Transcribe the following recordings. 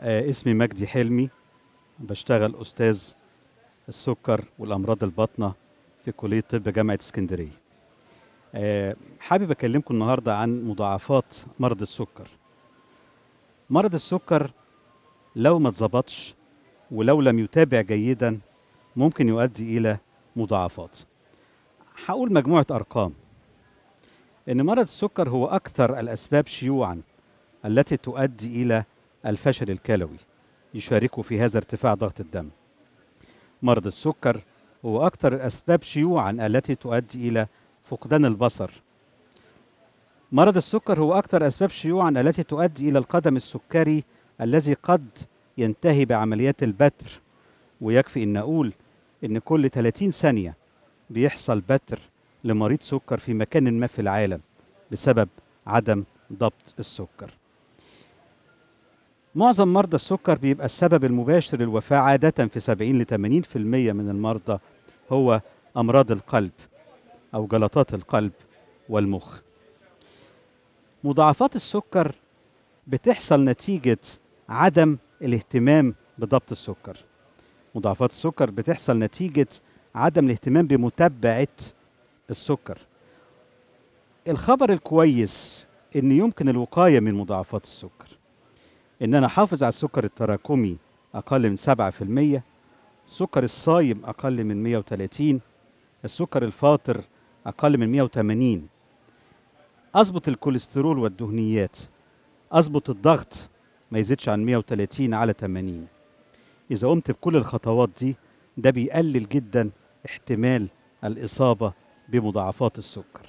آه، اسمي مجدي حلمي بشتغل أستاذ السكر والأمراض الباطنة في كلية طب جامعة اسكندرية آه، حابب أكلمكم النهاردة عن مضاعفات مرض السكر مرض السكر لو ما اتظبطش ولو لم يتابع جيدا ممكن يؤدي إلى مضاعفات هقول مجموعة أرقام إن مرض السكر هو أكثر الأسباب شيوعا التي تؤدي إلى الفشل الكلوي يشاركوا في هذا ارتفاع ضغط الدم مرض السكر هو أكثر الأسباب شيوعا التي تؤدي إلى فقدان البصر مرض السكر هو أكثر أسباب شيوعا التي تؤدي إلى القدم السكري الذي قد ينتهي بعمليات البتر ويكفي أن أقول أن كل 30 ثانية بيحصل بتر لمريض سكر في مكان ما في العالم بسبب عدم ضبط السكر معظم مرضى السكر بيبقى السبب المباشر للوفاة عادة في 70 ل 80% من المرضى هو أمراض القلب أو جلطات القلب والمخ. مضاعفات السكر بتحصل نتيجة عدم الاهتمام بضبط السكر. مضاعفات السكر بتحصل نتيجة عدم الاهتمام بمتابعة السكر. الخبر الكويس إن يمكن الوقاية من مضاعفات السكر. ان انا احافظ على السكر التراكمي اقل من 7% السكر الصايم اقل من 130 السكر الفاطر اقل من 180 اظبط الكوليسترول والدهنيات اظبط الضغط ما يزيدش عن 130 على 80 اذا قمت بكل الخطوات دي ده بيقلل جدا احتمال الاصابه بمضاعفات السكر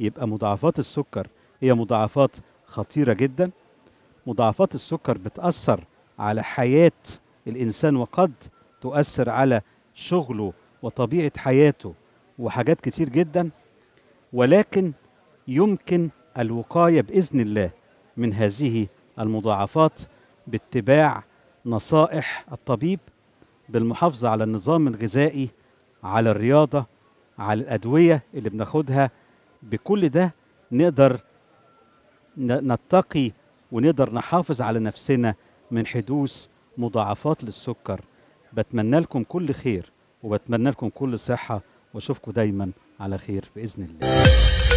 يبقى مضاعفات السكر هي مضاعفات خطيره جدا مضاعفات السكر بتأثر على حياة الإنسان وقد تؤثر على شغله وطبيعة حياته وحاجات كتير جدا ولكن يمكن الوقاية بإذن الله من هذه المضاعفات باتباع نصائح الطبيب بالمحافظة على النظام الغذائي على الرياضة على الأدوية اللي بناخدها بكل ده نقدر نتقي ونقدر نحافظ على نفسنا من حدوث مضاعفات للسكر بتمنى لكم كل خير وبتمنى لكم كل صحة واشوفكم دايما على خير بإذن الله